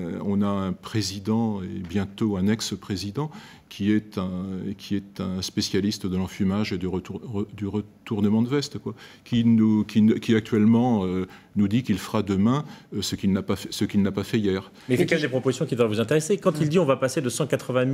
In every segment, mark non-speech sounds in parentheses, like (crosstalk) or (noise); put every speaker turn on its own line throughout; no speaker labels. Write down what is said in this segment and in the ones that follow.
Euh, on a un président et bientôt un ex-président qui est un, qui est un spécialiste de l'enfumage et du, retournement de veste, quoi, qui, actuellement euh, nous dit qu'il fera demain euh, ce qu'il n'a pas, fait, pas fait hier. Mais quelles
quelles des propositions qui devraient vous intéresser Quand il ah. dit on va passer de 180 000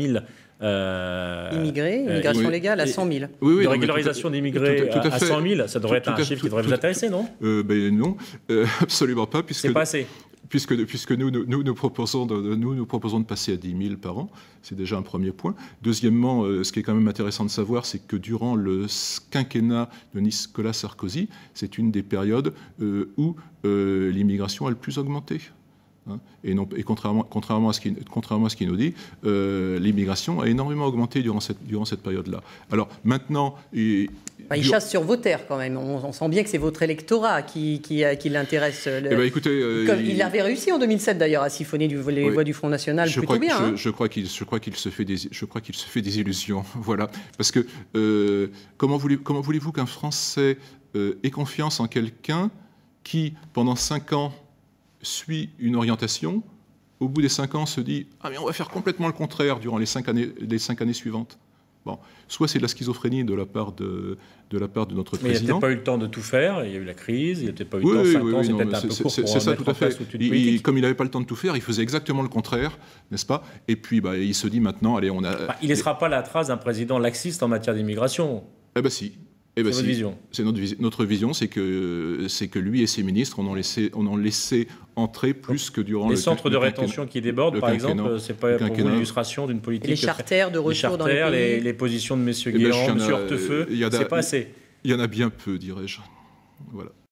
immigrés, immigration légale, à 100 000, oui, de régularisation d'immigrés à, à, 100 000, ça devrait être un chiffre
qui devrait vous intéresser, non ben Non, (laughs) absolument pas, puisque. C'est pas assez puisque, nous, proposons de, nous, nous proposons de passer à 10 000 par an, c'est déjà un premier point. Deuxièmement, euh, ce qui est quand même intéressant de savoir, c'est que durant le quinquennat de Nicolas Sarkozy, c'est une des périodes euh, où euh, l'immigration a le plus augmenté. Hein, et, non, et, contrairement, contrairement, à ce qui, contrairement à ce qui nous dit, euh, l'immigration a énormément augmenté durant cette, durant cette période-là. Alors maintenant. Et, bah, chasse
sur vos terres quand même. On, sent bien que c'est votre électorat qui, qui, l'intéresse. il... avait réussi en 2007 d'ailleurs à siphonner du, les voix du Front National je plutôt crois, bien. Hein. Je,
crois qu'il se fait des se fait des illusions. (laughs) voilà, parce que euh, comment voulez comment voulez-vous qu'un Français euh, ait confiance en quelqu'un qui pendant cinq ans suit une orientation, au bout des cinq ans se dit Ah, mais on va faire complètement le contraire durant les cinq années, les cinq années suivantes. Bon, soit c'est de la schizophrénie de la part de, de, la part de notre mais président. il n'a pas eu le temps de tout faire, il y a eu la
crise, il n'a pas eu le temps, 5 ans, c'est un peu court pour ça, tout à fait. Il,
comme il n'avait pas le temps de tout faire, il faisait exactement le contraire, n'est-ce pas Et puis bah, il se dit maintenant, allez, on a... Bah, il ne laissera
pas la trace d'un président laxiste en matière d'immigration.
Eh bien si, eh ben, c'est notre vision. Notre, vision, c'est que, c'est que lui et ses ministres, on en laissé on en laissé entrer plus que durant les le centres de rétention qui débordent, par exemple, c'est pas pour vous l'illustration d'une politique. les charters de retour dans les pays. Les, positions de Monsieur Guéant, M. Eh ben, Hortefeux, c'est pas assez. Il y en a bien peu, dirais-je. Voilà.